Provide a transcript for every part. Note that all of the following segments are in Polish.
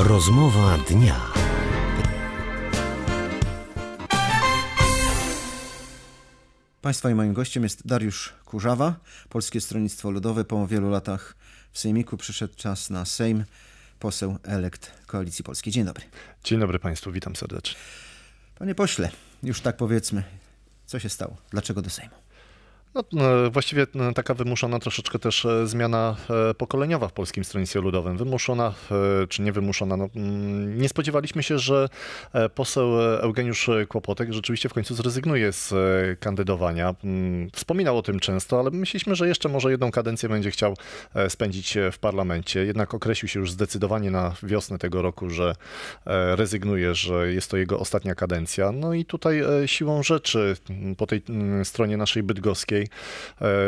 Rozmowa dnia. Państwa i moim gościem jest Dariusz Kurzawa, Polskie Stronnictwo Ludowe. Po wielu latach w Sejmiku przyszedł czas na Sejm, poseł elekt Koalicji Polskiej. Dzień dobry. Dzień dobry Państwu, witam serdecznie. Panie pośle, już tak powiedzmy, co się stało? Dlaczego do Sejmu? No, no, właściwie no, taka wymuszona troszeczkę też e, zmiana e, pokoleniowa w Polskim Stronnictwie Ludowym. Wymuszona e, czy niewymuszona. No, mm, nie spodziewaliśmy się, że poseł Eugeniusz Kłopotek rzeczywiście w końcu zrezygnuje z kandydowania. Mm, wspominał o tym często, ale myśleliśmy, że jeszcze może jedną kadencję będzie chciał spędzić w parlamencie. Jednak określił się już zdecydowanie na wiosnę tego roku, że rezygnuje, że jest to jego ostatnia kadencja. No i tutaj siłą rzeczy mm, po tej stronie naszej bydgoskiej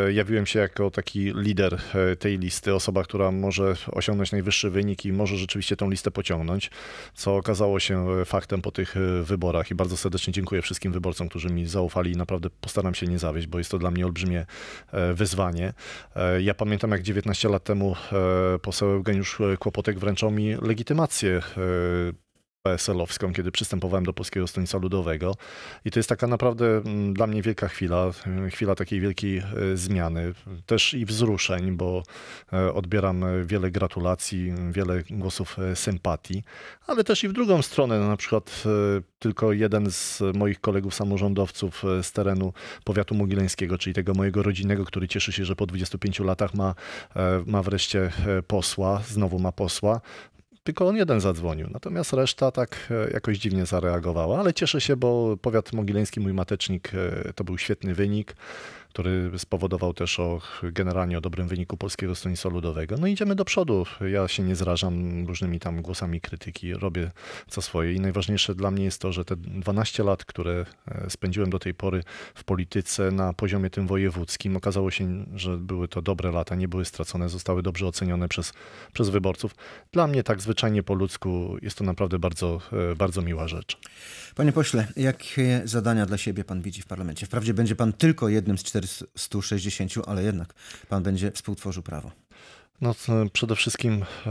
E, jawiłem się jako taki lider e, tej listy, osoba, która może osiągnąć najwyższy wynik i może rzeczywiście tą listę pociągnąć, co okazało się e, faktem po tych wyborach. I bardzo serdecznie dziękuję wszystkim wyborcom, którzy mi zaufali i naprawdę postaram się nie zawieść, bo jest to dla mnie olbrzymie wyzwanie. Ja pamiętam, jak 19 lat temu poseł Eugeniusz Kłopotek wręczał mi legitymację PSL-owską, kiedy przystępowałem do Polskiego Stronnictwa Ludowego. I to jest taka naprawdę mm, dla mnie wielka chwila, y, chwila takiej wielkiej y, zmiany, też i wzruszeń, bo y, odbieram wiele gratulacji, wiele głosów sympatii, ale też i w drugą stronę, na przykład tylko jeden z moich kolegów samorządowców z terenu powiatu mogileńskiego, czyli tego mojego rodzinnego, który cieszy się, że po 25 latach ma, ma wreszcie posła, znowu ma posła, tylko on jeden zadzwonił, natomiast reszta tak e, jakoś dziwnie zareagowała, ale cieszę się, bo powiat mogileński, mój matecznik, e, to był świetny wynik który spowodował też o, generalnie o dobrym wyniku Polskiego Stronnictwa Ludowego. No idziemy do przodu. Ja się nie zrażam różnymi tam głosami krytyki, robię co swoje i najważniejsze dla mnie jest to, że te 12 lat, które e, spędziłem do tej pory w polityce na poziomie tym wojewódzkim, okazało się, że były to dobre lata, nie były stracone, zostały dobrze ocenione przez, przez wyborców. Dla mnie tak zwyczajnie po ludzku jest to naprawdę bardzo, e, bardzo miła rzecz. Panie pośle, jakie zadania dla siebie pan widzi w parlamencie? Wprawdzie będzie pan tylko jednym z czterech 460, ale jednak pan będzie współtworzył prawo. No, przede wszystkim e,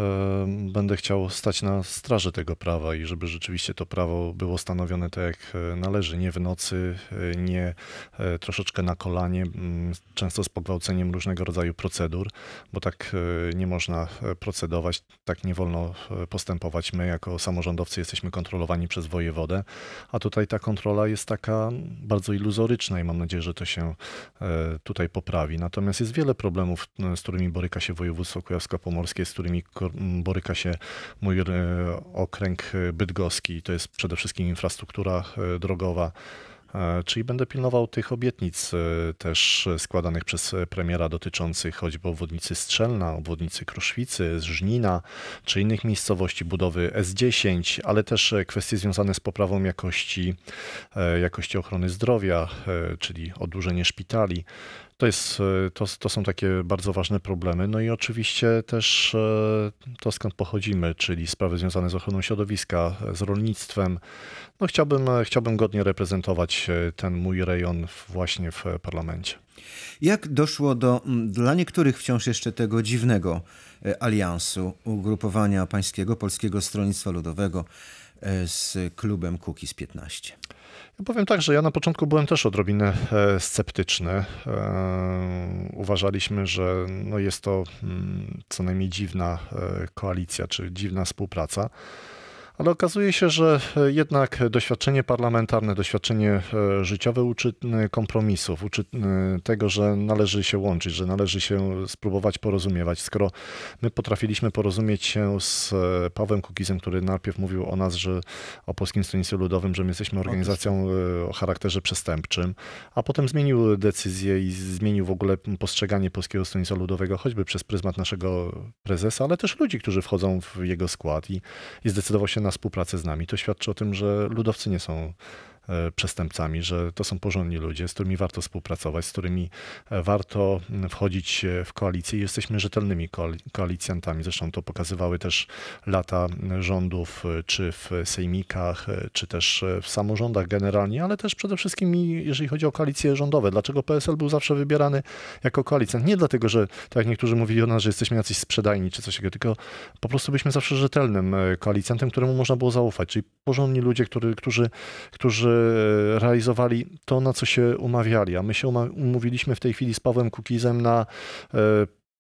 będę chciał stać na straży tego prawa i żeby rzeczywiście to prawo było stanowione tak jak e, należy, nie w nocy, e, nie e, troszeczkę na kolanie, mm, często z pogwałceniem różnego rodzaju procedur, bo tak e, nie można e, procedować, tak nie wolno postępować. My jako samorządowcy jesteśmy kontrolowani przez wojewodę, a tutaj ta kontrola jest taka bardzo iluzoryczna i mam nadzieję, że to się tutaj poprawi. Natomiast jest wiele problemów, z którymi boryka się województwo województwo kujawsko-pomorskie, z którymi boryka się mój e, okręg e, bydgoski. To jest przede wszystkim infrastruktura e, drogowa. Czyli będę pilnował tych obietnic też składanych przez premiera dotyczących choćby obwodnicy Strzelna, obwodnicy Kruszwicy, Żnina czy innych miejscowości budowy S10, ale też kwestie związane z poprawą jakości, jakości ochrony zdrowia, czyli oddłużenie szpitali. To, jest, e, to, to są takie bardzo ważne problemy. No i oczywiście też e, to, skąd pochodzimy, czyli sprawy związane z ochroną środowiska, z rolnictwem. No chciałbym, e, chciałbym godnie reprezentować ten mój rejon właśnie w parlamencie. Jak doszło do dla niektórych wciąż jeszcze tego dziwnego aliansu ugrupowania pańskiego Polskiego Stronnictwa Ludowego z klubem Kukiz 15? Ja powiem tak, że ja na początku byłem też odrobinę e, sceptyczny. E, uważaliśmy, że no jest to mm, co najmniej dziwna e, koalicja, czy dziwna współpraca. Ale okazuje się, że e, jednak doświadczenie parlamentarne, doświadczenie e, życiowe uczy kompromisów, uczy tego, że należy się łączyć, że należy się spróbować porozumiewać. Skoro my potrafiliśmy porozumieć się z e, Pawłem Kukizem, który najpierw mówił o nas, że o Polskim Stronnictwie Ludowym, że my jesteśmy organizacją o charakterze przestępczym, a potem zmienił decyzję i zmienił w ogóle postrzeganie Polskiego Stronnictwa Ludowego, choćby przez pryzmat naszego prezesa, ale też ludzi, którzy wchodzą w jego skład i, i zdecydował się na na współpracę z nami. To świadczy o tym, że ludowcy nie są E, przestępcami, że to są porządni ludzie, z którymi warto współpracować, z którymi e, warto wchodzić e, w koalicję i jesteśmy rzetelnymi koalicjantami. Zresztą to pokazywały też lata rządów, czy w sejmikach, czy też w samorządach generalnie, ale też przede wszystkim jeżeli chodzi o koalicje rządowe. Dlaczego PSL był zawsze wybierany jako koalicjant? Nie dlatego, że tak jak niektórzy mówili o nas, że jesteśmy jacyś sprzedajni czy coś takiego, tylko po prostu byliśmy zawsze rzetelnym koalicjantem, któremu można było zaufać, czyli porządni ludzie, który, którzy, którzy E, realizowali to, na co się umawiali. A my się umówiliśmy w tej chwili z Pawłem Kukizem na e,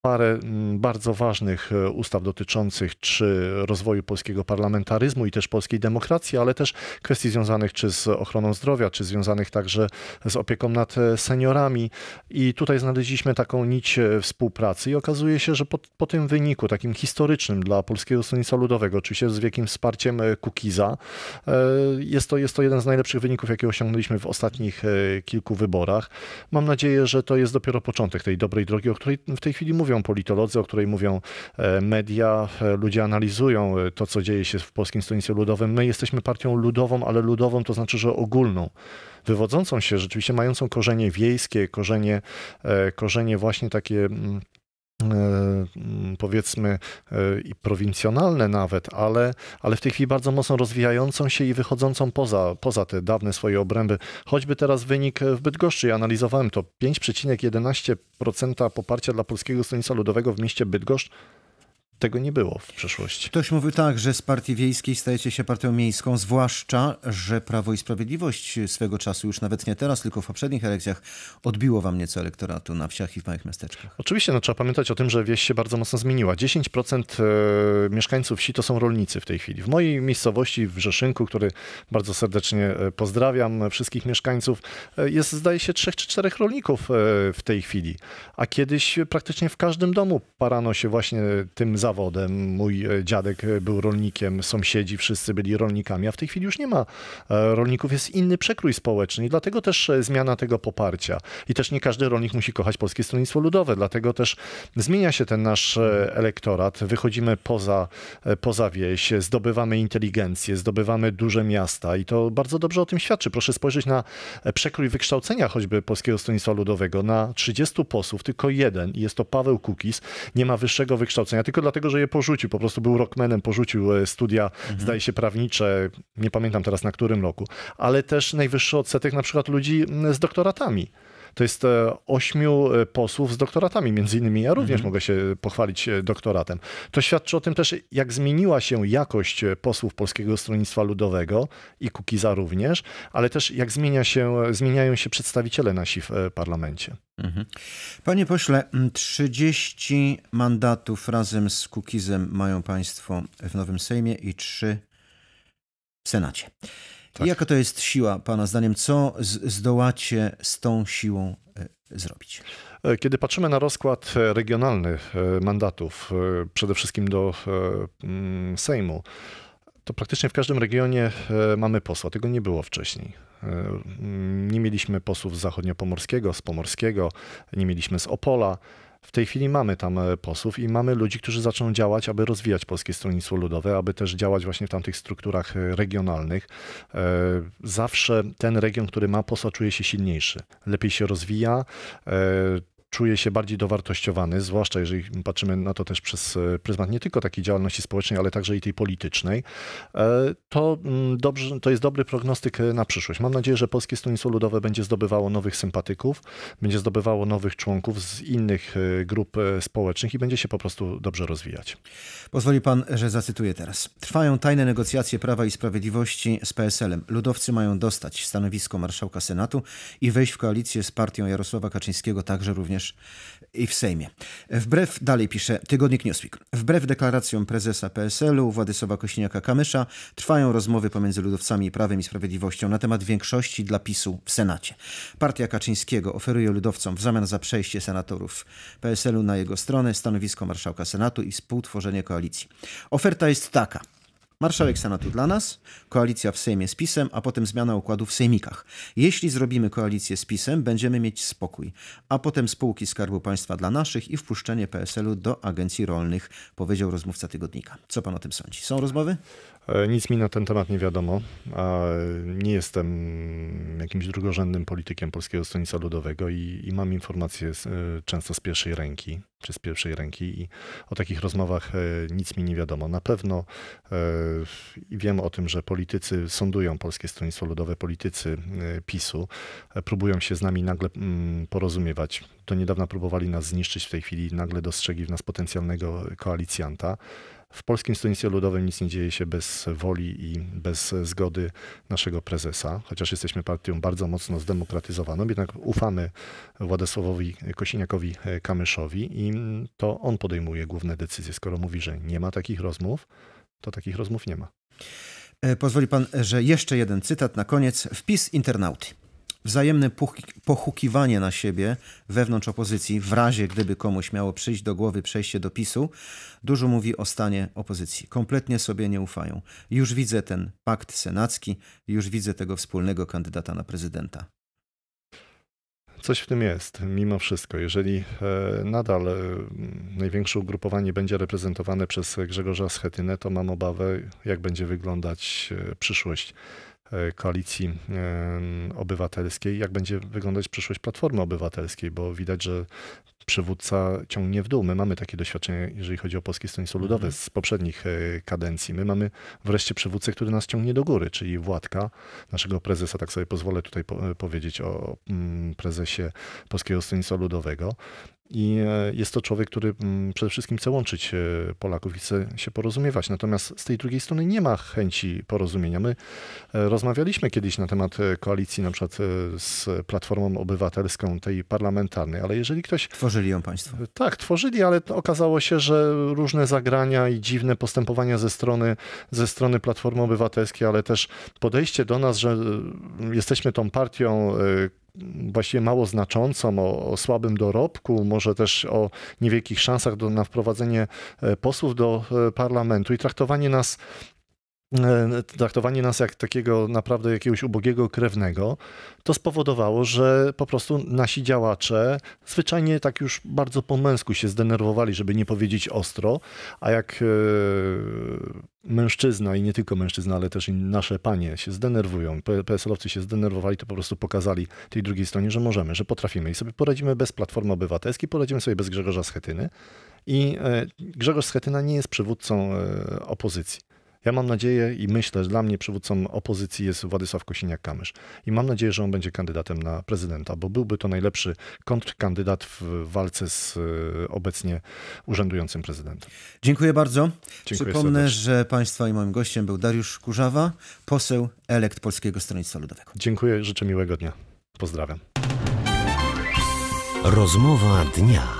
parę mm, bardzo ważnych e, ustaw dotyczących czy rozwoju polskiego parlamentaryzmu i też polskiej demokracji, ale też kwestii związanych czy z ochroną zdrowia, czy związanych także z opieką nad e, seniorami. I tutaj znaleźliśmy taką nić e, współpracy i okazuje się, że po, po tym wyniku, takim historycznym dla Polskiego Stronnictwa Ludowego, oczywiście z wielkim wsparciem Kukiza, jest to, jest to jeden z najlepszych wyników, jakie osiągnęliśmy w ostatnich kilku wyborach. Mam nadzieję, że to jest dopiero początek tej dobrej drogi, o której w tej chwili mówię mówią politolodzy, o której mówią e, media, e, ludzie analizują e, to, co dzieje się w Polskim Stronnictwie Ludowym. My jesteśmy partią ludową, ale ludową to znaczy, że ogólną wywodzącą się, rzeczywiście mającą korzenie wiejskie, korzenie, korzenie właśnie takie mm, E, powiedzmy e, i prowincjonalne nawet, ale, ale w tej chwili bardzo mocno rozwijającą się i wychodzącą poza, poza te dawne swoje obręby. Choćby teraz wynik w Bydgoszczy, ja analizowałem to, 5,11% poparcia dla Polskiego Stronnictwa Ludowego w mieście Bydgoszcz tego nie było w przeszłości. Ktoś mówił tak, że z partii wiejskiej stajecie się partią miejską, zwłaszcza, że Prawo i Sprawiedliwość swego czasu, już nawet nie teraz, tylko w poprzednich elekcjach, odbiło wam nieco elektoratu na wsiach i w małych miasteczkach. Oczywiście, no, trzeba pamiętać o tym, że wieś się bardzo mocno zmieniła. 10% e, mieszkańców wsi to są rolnicy w tej chwili. W mojej miejscowości, w Rzeszynku, który bardzo serdecznie e, pozdrawiam wszystkich mieszkańców, e, jest zdaje się trzech czy czterech rolników w tej chwili. A kiedyś praktycznie w każdym domu parano się właśnie tym za zawodem. Mój e, dziadek e, był rolnikiem, sąsiedzi wszyscy byli rolnikami, a w tej chwili już nie ma e, rolników, jest inny przekrój społeczny i dlatego też zmiana tego poparcia. I też nie każdy rolnik musi kochać Polskie Stronnictwo Ludowe, dlatego też zmienia się ten nasz elektorat. Wychodzimy poza, poza wieś, zdobywamy inteligencję, zdobywamy duże miasta i to bardzo dobrze o tym świadczy. Proszę spojrzeć na przekrój wykształcenia choćby Polskiego Stronnictwa Ludowego. Na 30 posłów tylko jeden i jest to Paweł Kukis. nie ma wyższego wykształcenia, tylko dlatego dlatego, że je porzucił. Po prostu był rockmanem, porzucił e, studia, mhm. zdaje się, prawnicze, nie pamiętam teraz na którym roku, ale też najwyższy odsetek na przykład ludzi z doktoratami to jest e, ośmiu e, posłów z doktoratami, między innymi ja również mhm. mogę się pochwalić e, doktoratem. To świadczy o tym też, jak zmieniła się jakość posłów Polskiego Stronnictwa Ludowego i Kukiza również, ale też jak zmienia się, zmieniają się przedstawiciele nasi w parlamencie. Mhm. Panie pośle, 30 mandatów razem z Kukizem mają państwo w Nowym Sejmie i 3 w Senacie. Tak. Jaka to jest siła, Pana zdaniem? Co zdołacie z tą siłą e, zrobić? E, kiedy patrzymy na rozkład e, regionalny mandatów, przede wszystkim do mm, Sejmu, to praktycznie w każdym regionie mamy posła. Tego nie było wcześniej. Mm, nie mieliśmy posłów z zachodniopomorskiego, z pomorskiego, nie mieliśmy z Opola. W tej chwili mamy tam e, posłów i mamy ludzi, którzy zaczną działać, aby rozwijać Polskie Stronnictwo Ludowe, aby też działać właśnie w tamtych strukturach e, regionalnych. E, zawsze ten region, który ma posła, czuje się silniejszy, lepiej się rozwija, czuje się bardziej dowartościowany, zwłaszcza jeżeli patrzymy na to też przez e, pryzmat nie tylko takiej działalności społecznej, ale także i tej politycznej, e, to, mm, dobrze, to jest dobry prognostyk e, na przyszłość. Mam nadzieję, że Polskie Stronnictwo Ludowe będzie zdobywało nowych sympatyków, będzie zdobywało nowych członków z innych grup społecznych i będzie się po prostu dobrze rozwijać. Pozwoli pan, że zacytuję teraz. Trwają tajne negocjacje Prawa i Sprawiedliwości z PSL-em. Ludowcy mają dostać stanowisko marszałka Senatu i wejść w koalicję z partią Jarosława Kaczyńskiego, także również również i w Sejmie. Wbrew, dalej pisze Tygodnik Newsweek, wbrew deklaracjom prezesa PSL-u Władysława Kośniaka-Kamysza trwają rozmowy pomiędzy ludowcami i Prawem i Sprawiedliwością na temat większości dla PiSu w Senacie. Partia Kaczyńskiego oferuje ludowcom w zamian za przejście senatorów PSL-u na jego stronę stanowisko marszałka Senatu i współtworzenie koalicji. Oferta jest taka – Marszałek Senatu dla nas, koalicja w Sejmie z PiSem, a potem zmiana układu w Sejmikach. Jeśli zrobimy koalicję z PiSem, będziemy mieć spokój. A potem spółki Skarbu Państwa dla naszych i wpuszczenie PSL-u do agencji rolnych, powiedział rozmówca tygodnika. Co pan o tym sądzi? Są rozmowy? E, nic mi na ten temat nie wiadomo. E, nie jestem jakimś drugorzędnym politykiem Polskiego Stronnictwa Ludowego i, i mam informacje z, e, często z pierwszej ręki, czy z pierwszej ręki i o takich rozmowach e, nic mi nie wiadomo. Na pewno e, i wiem o tym, że politycy sądują Polskie Stronnictwo Ludowe, politycy PiSu, próbują się z nami nagle mm, porozumiewać. Do niedawna próbowali nas zniszczyć, w tej chwili nagle dostrzegli w nas potencjalnego koalicjanta w Polskim Stronnictwie Ludowym nic nie dzieje się bez woli i bez zgody naszego prezesa, chociaż jesteśmy partią bardzo mocno zdemokratyzowaną, jednak ufamy Władysławowi Kosiniakowi e, Kamyszowi i to on podejmuje główne decyzje. Skoro mówi, że nie ma takich rozmów, to takich rozmów nie ma. E, pozwoli pan, że jeszcze jeden cytat na koniec. Wpis internauty wzajemne pochukiwanie na siebie wewnątrz opozycji, w razie gdyby komuś miało przyjść do głowy przejście do PiSu, dużo mówi o stanie opozycji. Kompletnie sobie nie ufają. Już widzę ten pakt senacki, już widzę tego wspólnego kandydata na prezydenta. Coś w tym jest, mimo wszystko. Jeżeli e, nadal e, największe ugrupowanie będzie reprezentowane przez Grzegorza Schetynę, to mam obawę, jak będzie wyglądać e, przyszłość E, koalicji obywatelskiej, jak będzie wyglądać przyszłość Platformy Obywatelskiej, bo widać, że przywódca ciągnie w dół. My mamy takie doświadczenie, jeżeli chodzi o Polskie Stronnictwo mhm. Ludowe z poprzednich e, kadencji. My mamy wreszcie przywódcę, który nas ciągnie do góry, czyli Władka, naszego prezesa, tak sobie pozwolę tutaj po e, powiedzieć o mm, prezesie Polskiego Stronnictwa Ludowego. I e, jest to człowiek, który mm, przede wszystkim chce łączyć e, Polaków i chce się porozumiewać. Natomiast z tej drugiej strony nie ma chęci porozumienia. My e, rozmawialiśmy kiedyś na temat koalicji na przykład z Platformą Obywatelską, tej parlamentarnej, ale jeżeli ktoś... Tworzyli ją państwo. Tak, tworzyli, ale okazało się, że różne zagrania i dziwne postępowania ze strony, ze strony Platformy Obywatelskiej, ale też podejście do nas, że jesteśmy tą partią, właściwie mało znaczącą, o, o, słabym dorobku, może też o niewielkich szansach do, na wprowadzenie e, posłów do e, parlamentu i traktowanie nas E, traktowanie nas jak takiego naprawdę jakiegoś ubogiego krewnego, to spowodowało, że po prostu nasi działacze zwyczajnie tak już bardzo po męsku się zdenerwowali, żeby nie powiedzieć ostro, a jak e, mężczyzna i nie tylko mężczyzna, ale też i nasze panie się zdenerwują, PSL-owcy się zdenerwowali, to po prostu pokazali tej drugiej stronie, że możemy, że potrafimy i sobie poradzimy bez Platformy Obywatelskiej, poradzimy sobie bez Grzegorza Schetyny i e, Grzegorz Schetyna nie jest przywódcą opozycji. Ja mam nadzieję i myślę, że dla mnie przywódcą opozycji jest Władysław Kosiniak-Kamysz i mam nadzieję, że on będzie kandydatem na prezydenta, bo byłby to najlepszy kontrkandydat w walce z e, obecnie urzędującym prezydentem. Dziękuję bardzo. Dziękuję Przypomnę, serdecznie. że Państwa i moim gościem był Dariusz Kurzawa, poseł elekt Polskiego Stronnictwa Ludowego. Dziękuję, życzę miłego dnia. Pozdrawiam. Rozmowa dnia.